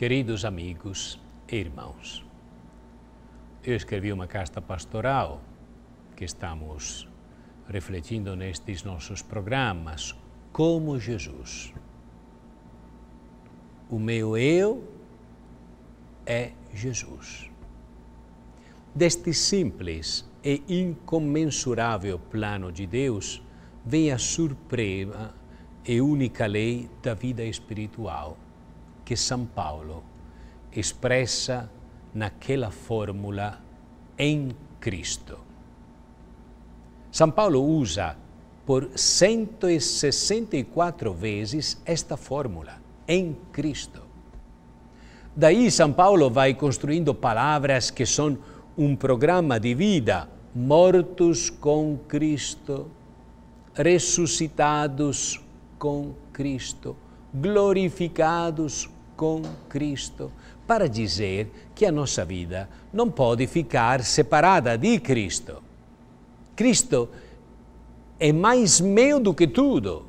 Queridos amigos e irmãos, eu escrevi uma carta pastoral que estamos refletindo nestes nossos programas, como Jesus. O meu eu é Jesus. Deste simples e incomensurável plano de Deus vem a suprema e única lei da vida espiritual che San Paolo espressa naquela fórmula em Cristo. São Paulo usa por 164 vezes esta fórmula, em Cristo. Daí, São Paulo vai construindo palavras que são um programa de vida, mortos com Cristo, ressuscitados com Cristo, glorificados com Cristo, para dizer que a nossa vida não pode ficar separada de Cristo. Cristo é mais meu do que tudo,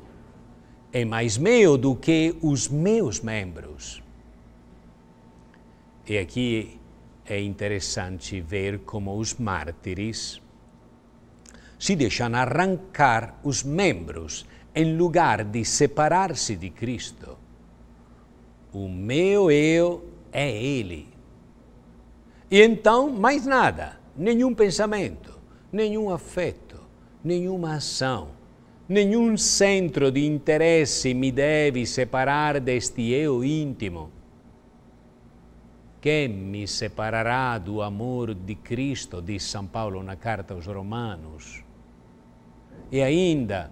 é mais meu do que os meus membros. E aqui é interessante ver como os mártires se deixam arrancar os membros em lugar de separar-se de Cristo. O meu eu é Ele. E então, mais nada, nenhum pensamento, nenhum afeto, nenhuma ação, nenhum centro de interesse me deve separar deste eu íntimo. Quem me separará do amor de Cristo, diz São Paulo na carta aos Romanos? E ainda,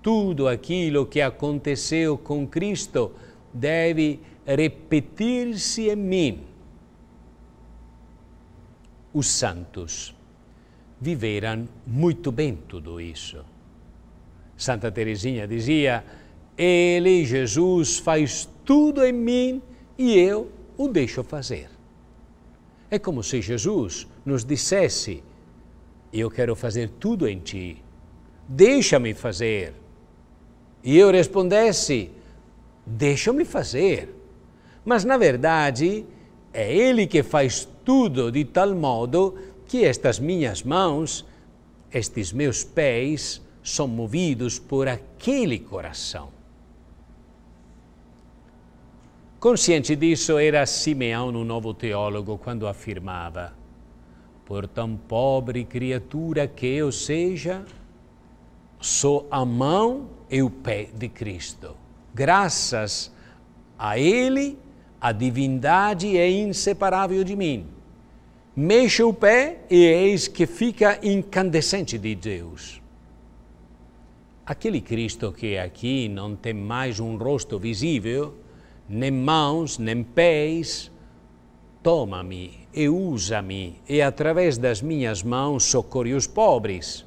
tudo aquilo que aconteceu com Cristo deve repetir-se em mim. Os santos viveram muito bem tudo isso. Santa Teresinha dizia: Ele, Jesus, faz tudo em mim e eu o deixo fazer. É como se Jesus nos dissesse: Eu quero fazer tudo em ti, deixa-me fazer. E eu respondesse: deixam-me fazer. Mas, na verdade, é Ele que faz tudo de tal modo que estas minhas mãos, estes meus pés, são movidos por aquele coração. Consciente disso era Simeão, um novo teólogo, quando afirmava: Por tão pobre criatura que eu seja, sou a mão e o pé de Cristo Graças a Ele, a divindade é inseparável de mim. Mexe o pé e eis que fica incandescente de Deus. Aquele Cristo que é aqui não tem mais um rosto visível, nem mãos, nem pés, toma-me e usa-me, e através das minhas mãos socorre os pobres.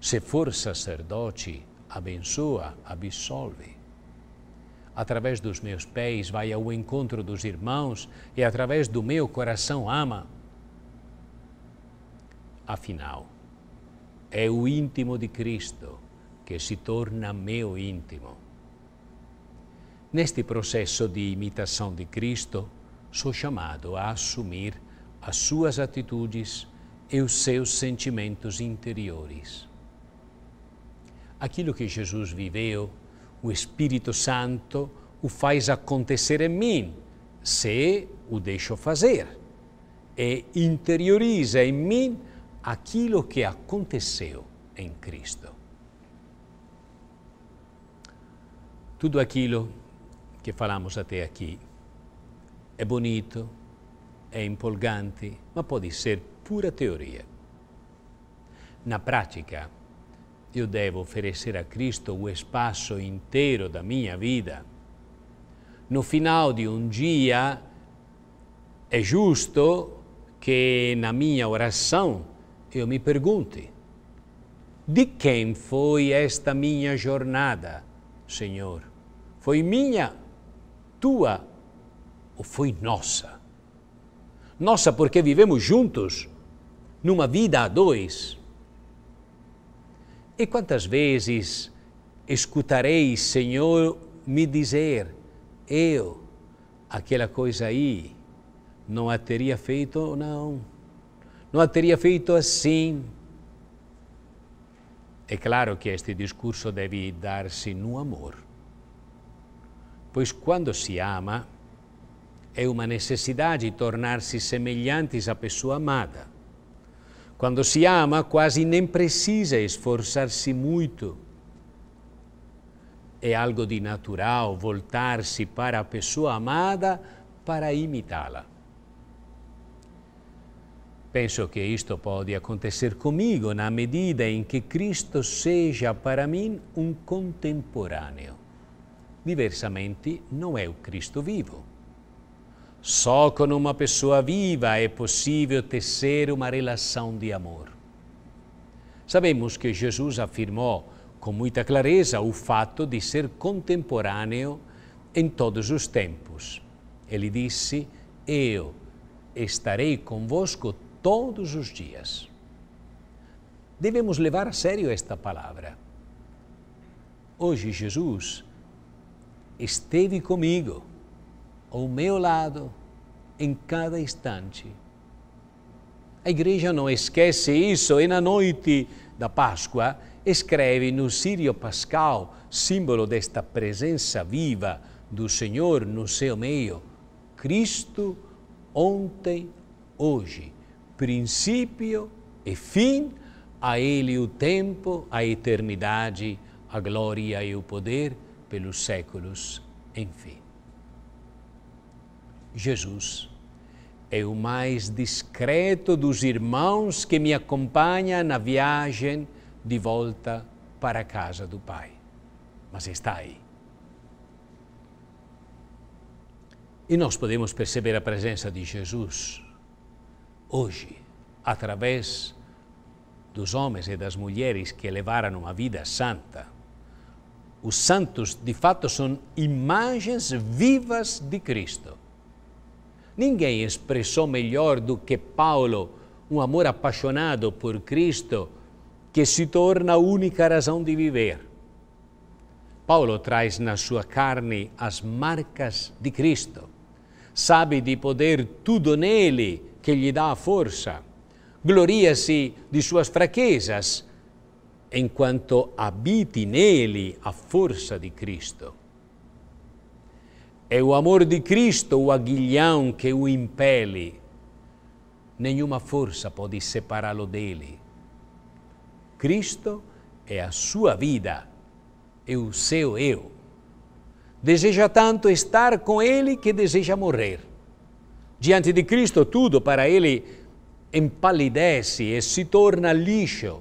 Se for sacerdote, abençoa, absolve através dos meus pés, vai ao encontro dos irmãos e através do meu coração ama. Afinal, é o íntimo de Cristo que se torna meu íntimo. Neste processo de imitação de Cristo, sou chamado a assumir as suas atitudes e os seus sentimentos interiores. Aquilo que Jesus viveu o Espírito Santo o faz acontecer em mim, se o deixo fazer. E interioriza em mim aquilo que aconteceu em Cristo. Tudo aquilo que falamos até aqui é bonito, é empolgante, mas pode ser pura teoria. Na prática, eu devo oferecer a Cristo o espaço inteiro da minha vida. No final de um dia, é justo que na minha oração eu me pergunte: de quem foi esta minha jornada, Senhor? Foi minha, tua ou foi nossa? Nossa, porque vivemos juntos numa vida a dois e quantas vezes escutarei, Senhor, me dizer: eu, aquela coisa aí, não a teria feito, não. Não a teria feito assim. É claro que este discurso deve dar-se no amor. Pois quando se ama, é uma necessidade tornar-se semelhantes à pessoa amada. Quando se ama, quase nem precisa esforçar-se muito. É algo de natural voltar-se para a pessoa amada para imitá-la. Penso que isto pode acontecer comigo na medida em que Cristo seja para mim um contemporâneo. Diversamente, não é o Cristo vivo. Só com uma pessoa viva é possível tecer uma relação de amor. Sabemos que Jesus afirmou com muita clareza o fato de ser contemporâneo em todos os tempos. Ele disse: Eu estarei convosco todos os dias. Devemos levar a sério esta palavra. Hoje Jesus esteve comigo ao meu lado em cada instante. A igreja não esquece isso e na noite da Páscoa escreve no Sírio Pascal, símbolo desta presença viva do Senhor no seu meio, Cristo ontem, hoje, princípio e fim, a Ele o tempo, a eternidade, a glória e o poder pelos séculos, enfim. Jesus é o mais discreto dos irmãos que me acompanha na viagem de volta para a casa do Pai. Mas está aí. E nós podemos perceber a presença de Jesus hoje, através dos homens e das mulheres que levaram uma vida santa. Os santos, de fato, são imagens vivas de Cristo. Ninguém expressou melhor do que Paulo um amor apaixonado por Cristo que se torna a única razão de viver. Paulo traz na sua carne as marcas de Cristo. Sabe de poder tudo nele que lhe dá a força. Gloria-se de suas fraquezas, enquanto habite nele a força de Cristo. É o amor de Cristo o aguilhão que o impele. Nenhuma força pode separá-lo dele. Cristo é a sua vida, é o seu eu. Deseja tanto estar com ele que deseja morrer. Diante de Cristo, tudo para ele empalidece e se torna lixo.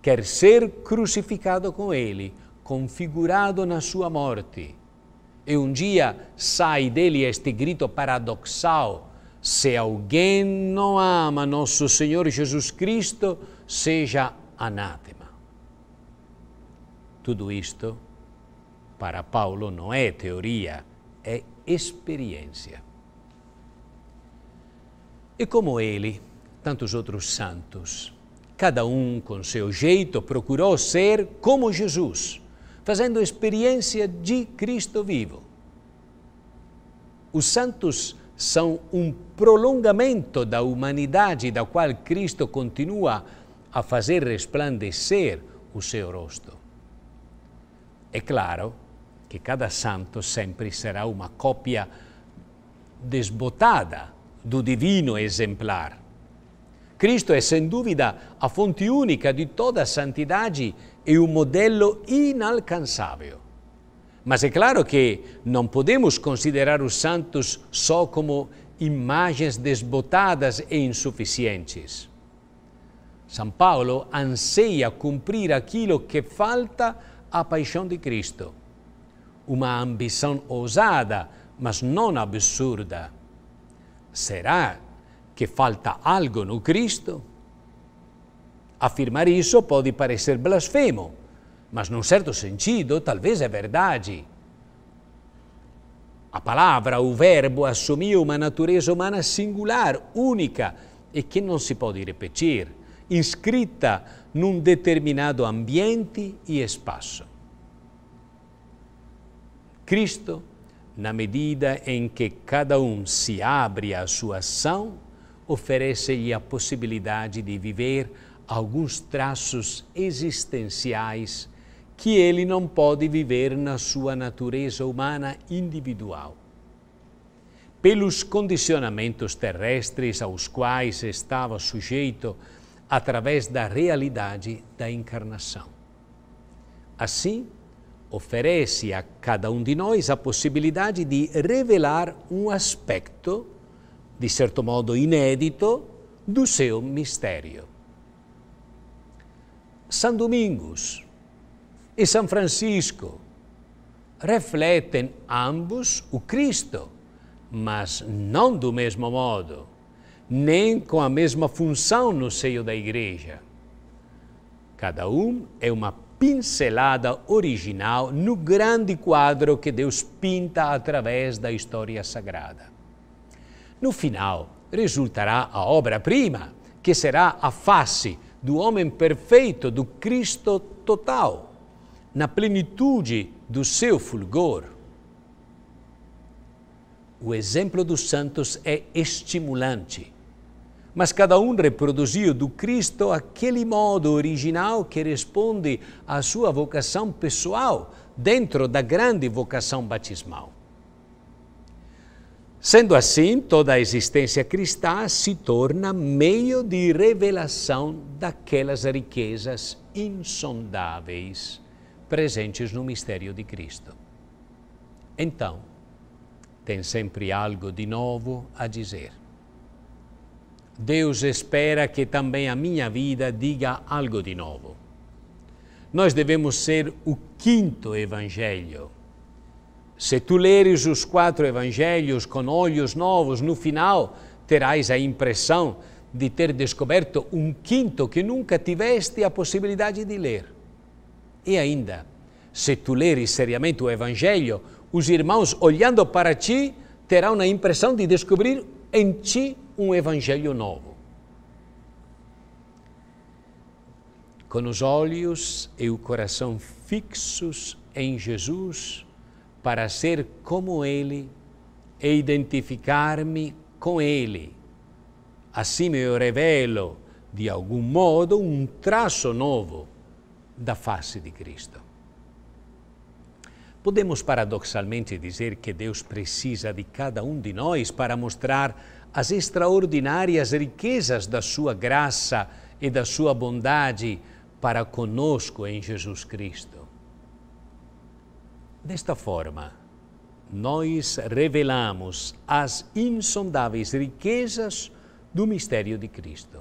Quer ser crucificado com ele, configurado na sua morte e um dia sai dele este grito paradoxal: se alguém não ama nosso Senhor Jesus Cristo, seja anátema. Tudo isto, para Paulo, não é teoria, é experiência. E como ele, tantos outros santos, cada um com seu jeito procurou ser como Jesus fazendo experiência de Cristo vivo. Os santos são um prolongamento da humanidade da qual Cristo continua a fazer resplandecer o seu rosto. É claro que cada santo sempre será uma cópia desbotada do divino exemplar. Cristo é, sem dúvida, a fonte única de toda a santidade é um modelo inalcançável, mas é claro que não podemos considerar os santos só como imagens desbotadas e insuficientes. São Paulo anseia cumprir aquilo que falta à paixão de Cristo. Uma ambição ousada, mas não absurda. Será que falta algo no Cristo? Afirmar isso pode parecer blasfemo, mas num certo sentido talvez é verdade. A palavra, o verbo, assumiu uma natureza humana singular, única e que não se pode repetir, inscrita num determinado ambiente e espaço. Cristo, na medida em que cada um se abre à sua ação, oferece-lhe a possibilidade de viver alguns traços existenciais que ele não pode viver na sua natureza humana individual. Pelos condicionamentos terrestres aos quais estava sujeito através da realidade da encarnação. Assim, oferece a cada um de nós a possibilidade de revelar um aspecto, de certo modo inédito, do seu mistério. São Domingos e São Francisco refletem ambos o Cristo, mas não do mesmo modo, nem com a mesma função no seio da Igreja. Cada um é uma pincelada original no grande quadro que Deus pinta através da história sagrada. No final, resultará a obra-prima, que será a face do homem perfeito, do Cristo total, na plenitude do seu fulgor. O exemplo dos santos é estimulante, mas cada um reproduziu do Cristo aquele modo original que responde à sua vocação pessoal, dentro da grande vocação batismal. Sendo assim, toda a existência cristã se torna meio de revelação daquelas riquezas insondáveis presentes no mistério de Cristo. Então, tem sempre algo de novo a dizer. Deus espera que também a minha vida diga algo de novo. Nós devemos ser o quinto evangelho se tu leres os quatro evangelhos com olhos novos, no final terás a impressão de ter descoberto um quinto que nunca tiveste a possibilidade de ler. E ainda, se tu leres seriamente o Evangelho, os irmãos, olhando para ti, terão a impressão de descobrir em ti um Evangelho novo. Com os olhos e o coração fixos em Jesus, para ser como Ele e identificar-me com Ele. Assim eu revelo, de algum modo, um traço novo da face de Cristo. Podemos paradoxalmente dizer que Deus precisa de cada um de nós para mostrar as extraordinárias riquezas da Sua graça e da Sua bondade para conosco em Jesus Cristo. Desta forma, nós revelamos as insondáveis riquezas do mistério de Cristo.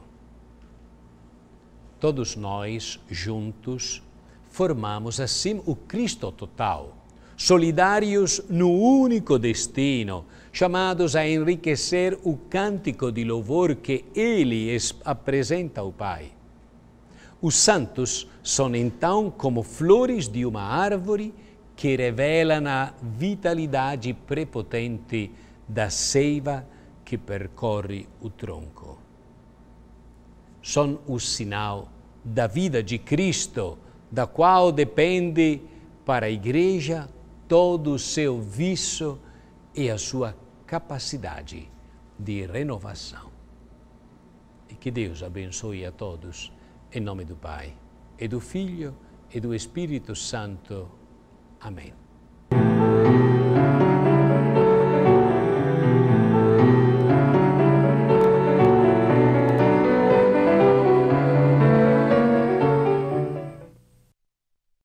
Todos nós, juntos, formamos assim o Cristo total, solidários no único destino, chamados a enriquecer o cântico de louvor que Ele apresenta ao Pai. Os santos são então como flores de uma árvore que revelam a vitalidade prepotente da seiva que percorre o tronco. São o sinal da vida de Cristo, da qual depende para a Igreja todo o seu vício e a sua capacidade de renovação. E que Deus abençoe a todos, em nome do Pai, e do Filho e do Espírito Santo. Amém.